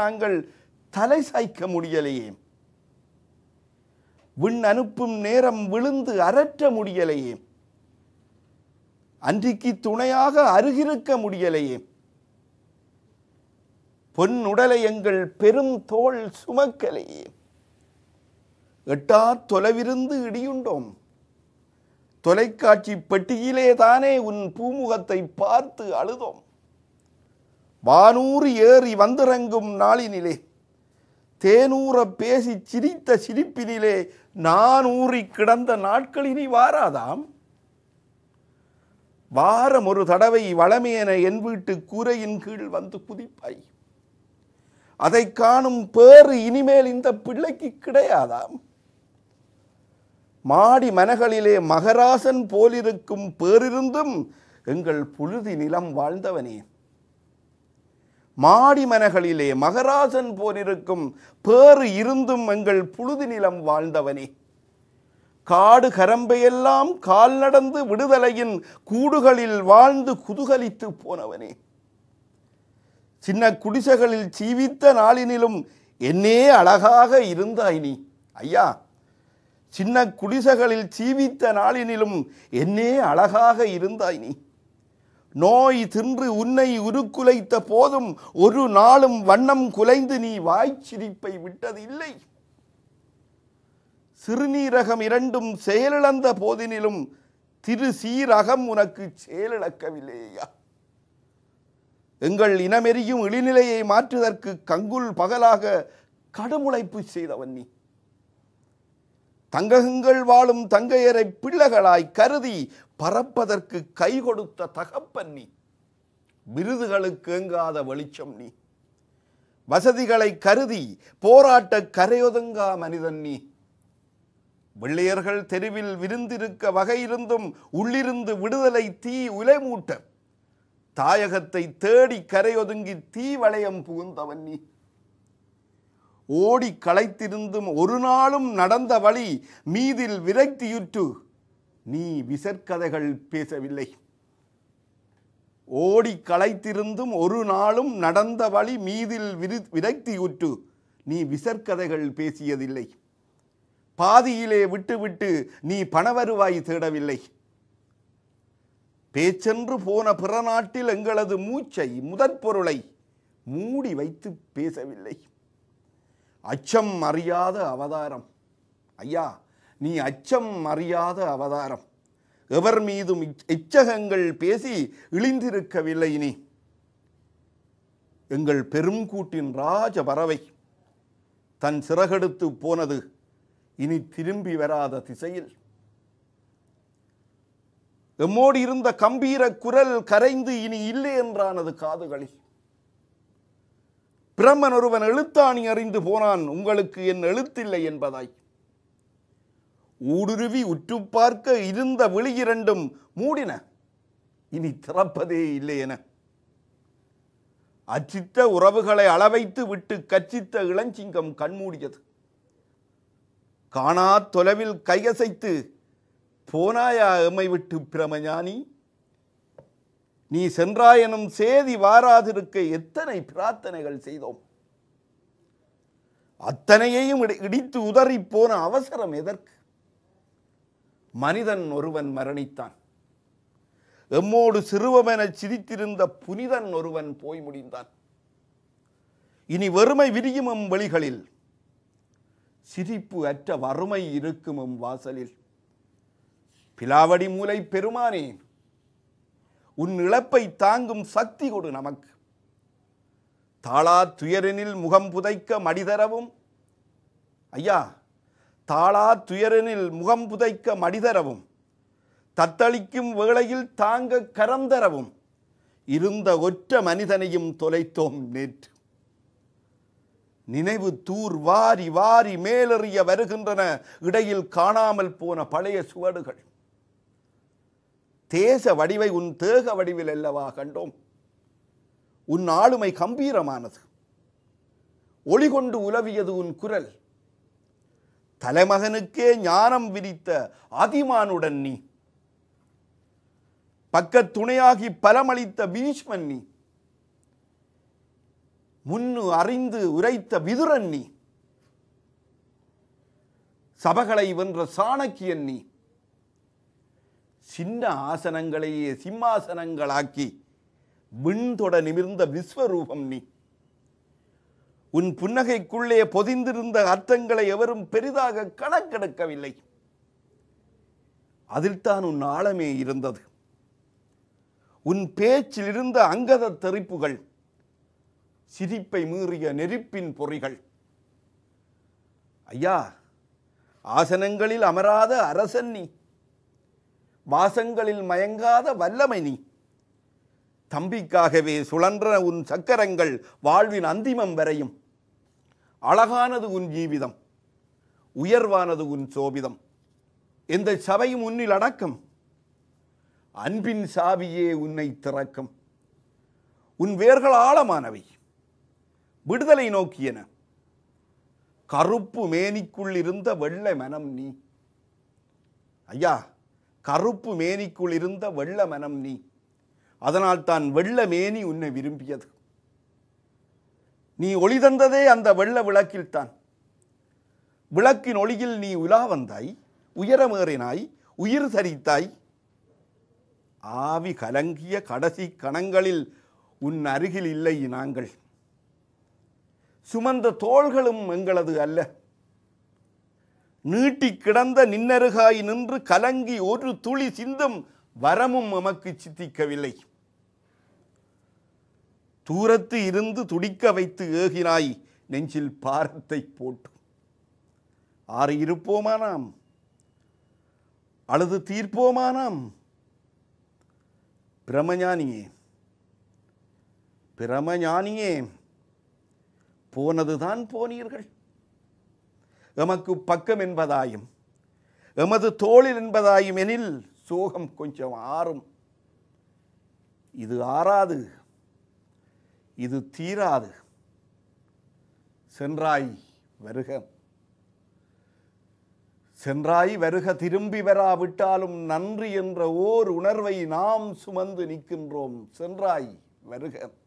நாங்கள் தலை சாய்க்க முடியலையே விண் அனுப்பும் நேரம் விழுந்து அரற்ற முடியலையே அன்றைக்கு துணையாக அருகிருக்க முடியலையே பொன் உடலை எங்கள் பெரும் தோல் சுமக்கலையே எட்டா தொலைவிருந்து இடியுண்டோம் தொலைக்காட்சி பெட்டியிலே தானே உன் பூமுகத்தை பார்த்து அழுதோம் வானூறு ஏறி வந்திறங்கும் நாளினிலே தேனூற பேசி சிரித்த சிரிப்பினிலே நான் ஊறி கிடந்த நாட்களினி வாராதாம் வாரம் ஒரு தடவை வளமேன என் வீட்டு கூரையின் கீழ் வந்து குதிப்பாய் அதை காணும் பேறு இனிமேல் இந்த பிள்ளைக்கு கிடையாதாம் மாடி மனகளிலே மகராசன் போலிருக்கும் பேரிருந்தும் எங்கள் புழுதி நிலம் வாழ்ந்தவனே மாடி மனகளிலே மகராசன் போலிருக்கும் பேறு இருந்தும் எங்கள் புழுதி நிலம் வாழ்ந்தவனே காடு கரம்பையெல்லாம் கால் நடந்து விடுதலையின் கூடுகளில் வாழ்ந்து குதுகலித்து போனவனே சின்ன குடிசைகளில் ஜீவித்த நாளினிலும் என்னே அழகாக இருந்தாய் நீ ஐயா சின்ன குடிசைகளில் ஜீவித்த நாளினிலும் என்னே அழகாக இருந்தாய் நீ நோய் தின்று உன்னை உருக்குலைத்த போதும் ஒரு நாளும் வண்ணம் குலைந்து நீ வாய்ச்சிரிப்பை இல்லை சிறுநீரகம் இரண்டும் செயலிழந்த போதினிலும் திரு சீரகம் உனக்கு செயலிழக்கவில்லையா எங்கள் இனமெறியும் இழிநிலையை மாற்றுவதற்கு கங்குல் பகலாக கடுமுளைப்பு செய்தவன் நீ தங்ககங்கள் வாழும் தங்கையரை பிள்ளைகளாய் கருதி பரப்பதற்கு கை கொடுத்த தகப்பன் நீ விருதுகளுக்கு ஏங்காத வெளிச்சம் நீ வசதிகளை கருதி போராட்ட கரையொதுங்கா மனிதன் நீ வெள்ளையர்கள் தெருவில் விருந்திருக்க வகையிருந்தும் உள்ளிருந்து விடுதலை தீ உலைமூட்ட தாயகத்தை தேடி கரையொதுங்கி தீ வளையம் புகுந்தவன் நீ ஓடி களைத்திருந்தும் ஒரு நாளும் நடந்த வழி மீதில் விரக்தியுற்று நீ விசற்கதைகள் பேசவில்லை ஓடி களைத்திருந்தும் ஒரு நாளும் நடந்த வழி மீதில் விரு விரக்தியுற்று நீ விசற்கதைகள் பேசியதில்லை பாதியிலே விட்டுவிட்டு நீ பணவருவாய் தேடவில்லை பேச்சென்று போன பிற நாட்டில் எங்களது மூச்சை முதற் பொருளை மூடி வைத்து பேசவில்லை அச்சம் அறியாத அவதாரம் ஐயா நீ அச்சம் அறியாத அவதாரம் எவர் மீதும் எச்சகங்கள் பேசி இழிந்திருக்கவில்லை நீ எங்கள் பெருங்கூட்டின் ராஜ பறவை தன் சிறகெடுத்து போனது இனி திரும்பி வராத திசையில் எம்மோடு இருந்த கம்பீர குரல் கரைந்து இனி இல்லை என்றானது காதுகளில் பிரம்மன் ஒருவன் எழுத்தாணி அறிந்து போனான் உங்களுக்கு என் எழுத்தில்லை என்பதாய் ஊடுருவி உற்று பார்க்க இருந்த விழி இரண்டும் மூடின இனி திறப்பதே இல்லை என அச்சித்த உறவுகளை அளவைத்து விட்டு கச்சித்த இளஞ்சிங்கம் கண்மூடியது காணா தொலைவில் கையசைத்து போனாயா எம்மை விட்டு பிரமஞானி நீ சென்றாயனும் சேதி வாராதிருக்க எத்தனை பிரார்த்தனைகள் செய்தோம் அத்தனையையும் இடித்து உதறி போன அவசரம் எதற்கு மனிதன் ஒருவன் மரணித்தான் எம்மோடு சிறுவமென சிரித்திருந்த புனிதன் ஒருவன் போய் முடிந்தான் இனி வறுமை விரியும் வழிகளில் சிரிப்பு அற்ற வறுமை இருக்குமும் வாசலில் பிலாவடி மூலை பெருமானேன் உன் இழப்பை தாங்கும் சக்தி கொடு நமக்கு தாளா துயரனில் முகம் புதைக்க மடிதரவும் ஐயா தாளா துயரனில் முகம் புதைக்க மடிதரவும் தத்தளிக்கும் வேளையில் தாங்க கரம் தரவும் இருந்த ஒற்ற மனிதனையும் தொலைத்தோம் நேற்று நினைவு தூர் வாரி வாரி மேலெறிய வருகின்றன இடையில் காணாமல் போன பழைய சுவடுகள் தேச வடிவை உன் தேக வடிவில் அல்லவா கண்டோம் உன் ஆளுமை கம்பீரமானது ஒளி கொண்டு உலவியது உன் குரல் தலைமகனுக்கே ஞானம் விரித்த அதிமானுடன் நீ பக்கத் துணையாகி பலமளித்த பீஷ்மன் நீ முன்னு அறிந்து உரைத்த விதுரன் நீ சபகளை வென்ற சாணக்கியன் நீ சின்ன ஆசனங்களையே சிம்மாசனங்களாக்கி விண்தொட நிமிர்ந்த விஸ்வரூபம் நீ உன் புன்னகைக்குள்ளே பொதிந்திருந்த அர்த்தங்களை எவரும் பெரிதாக கணக்கெடுக்கவில்லை அதில்தான் உன் ஆழமே இருந்தது உன் பேச்சில் இருந்த அங்கத தெரிப்புகள் சிரிப்பை மீறிய நெருப்பின் பொறிகள் ஐயா ஆசனங்களில் அமராத அரசன் நீ வாசங்களில் மயங்காத வல்லமை நீ தம்பிக்காகவே சுழன்ற உன் சக்கரங்கள் வாழ்வின் அந்திமம் வரையும் அழகானது உன் ஜீவிதம் உயர்வானது உன் சோபிதம் எந்த சபையும் உன்னில் அடக்கம் அன்பின் சாவியே உன்னை திறக்கும் உன் வேர்கள் ஆழமானவை விடுதலை நோக்கியன கருப்பு மேனிக்குள் இருந்த வெள்ளை மனம் நீ ஐயா கருப்பு மேனிக்குள் இருந்த வெள்ள மனம் நீ அதனால் தான் வெள்ள மேனி உன்னை விரும்பியது நீ ஒளி தந்ததே அந்த வெள்ள விளக்கில்தான் விளக்கின் ஒளியில் நீ உலா வந்தாய் உயரமேறினாய் உயிர் சரித்தாய் ஆவி கலங்கிய கடைசி கணங்களில் உன் அருகில் இல்லை நாங்கள் சுமந்த தோள்களும் எங்களது அல்ல நீட்டி கிடந்த நின்னருகாய் நின்று கலங்கி ஒரு துளி சிந்தும் வரமும் நமக்கு சித்திக்கவில்லை தூரத்து இருந்து துடிக்க வைத்து ஏகினாய் நெஞ்சில் பாரத்தை போட்டு ஆறு இருப்போமானாம் அழுது தீர்ப்போமானாம் பிரமஞானியே பிரமஞானியே போனதுதான் போனீர்கள் எமக்கு பக்கம் என்பதாயும் எமது தோளில் என்பதாயும் எனில் சோகம் கொஞ்சம் ஆறும் இது ஆறாது இது தீராது சென்றாய் வருக சென்றாய் வருக திரும்பி வராவிட்டாலும் நன்றி என்ற ஓர் உணர்வை நாம் சுமந்து நிற்கின்றோம் சென்றாய் வருக